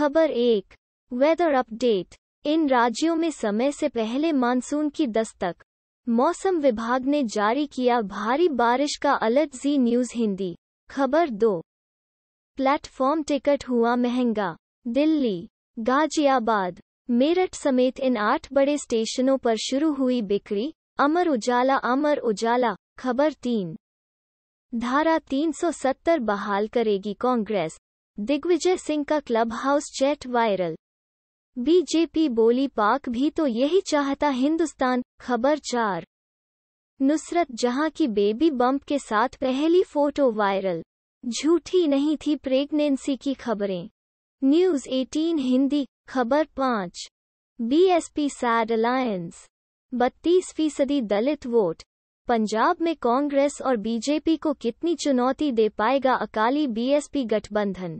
खबर एक weather update in राज्यों में समय से पहले मानसून की दस्तक मौसम विभाग ने जारी किया भारी बारिश का अलर्ट जी न्यूज हिंदी खबर दो प्लेटफॉर्म टिकट हुआ महंगा दिल्ली गाजियाबाद मेरठ समेत इन आठ बड़े स्टेशनों पर शुरू हुई बिक्री अमर उजाला अमर उजाला खबर तीन धारा 370 बहाल करेगी कांग्रेस दिग्विजय सिंह का Clubhouse chat viral BJP बोली पाक भी तो यही चाहता हिंदुस्तान खबर चार नुसरत जहां की बेबी बम्प के साथ पहली फोटो वायरल झूठी नहीं थी प्रेगनेंसी की खबरें न्यूज 18 हिंदी खबर पाँच बीएसपी सैड अलायंस बत्तीस फीसदी दलित वोट पंजाब में कांग्रेस और बीजेपी को कितनी चुनौती दे पाएगा अकाली बीएसपी गठबंधन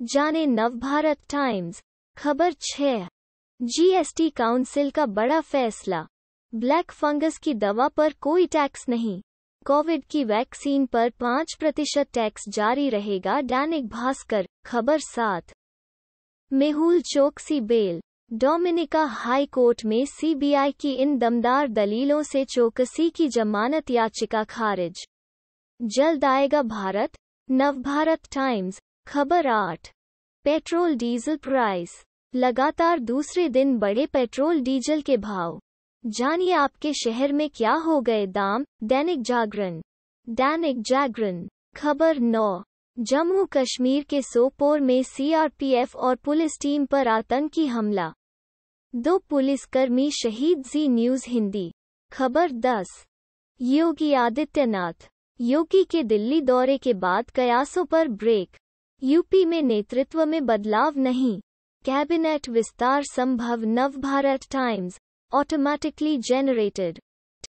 जाने नवभारत टाइम्स खबर छह जीएसटी काउंसिल का बड़ा फैसला ब्लैक फंगस की दवा पर कोई टैक्स नहीं कोविड की वैक्सीन पर पाँच प्रतिशत टैक्स जारी रहेगा डैनिक भास्कर खबर सात Mehul Choksi bail Dominica high court में सीबीआई की इन दमदार दलीलों से चौकसी की जमानत याचिका खारिज जल्द आएगा भारत नवभारत टाइम्स खबर आठ पेट्रोल डीजल प्राइस लगातार दूसरे दिन बड़े पेट्रोल डीजल के भाव जानिए आपके शहर में क्या हो गए दाम दैनिक जागरण दैनिक जागरण खबर नौ जम्मू कश्मीर के सोपोर में सीआरपीएफ और पुलिस टीम पर आतंकी हमला दो पुलिसकर्मी शहीद जी न्यूज हिंदी खबर दस योगी आदित्यनाथ योगी के दिल्ली दौरे के बाद कयासों पर ब्रेक यूपी में नेतृत्व में बदलाव नहीं कैबिनेट विस्तार संभव नवभारत टाइम्स ऑटोमैटिकली जेनरेटेड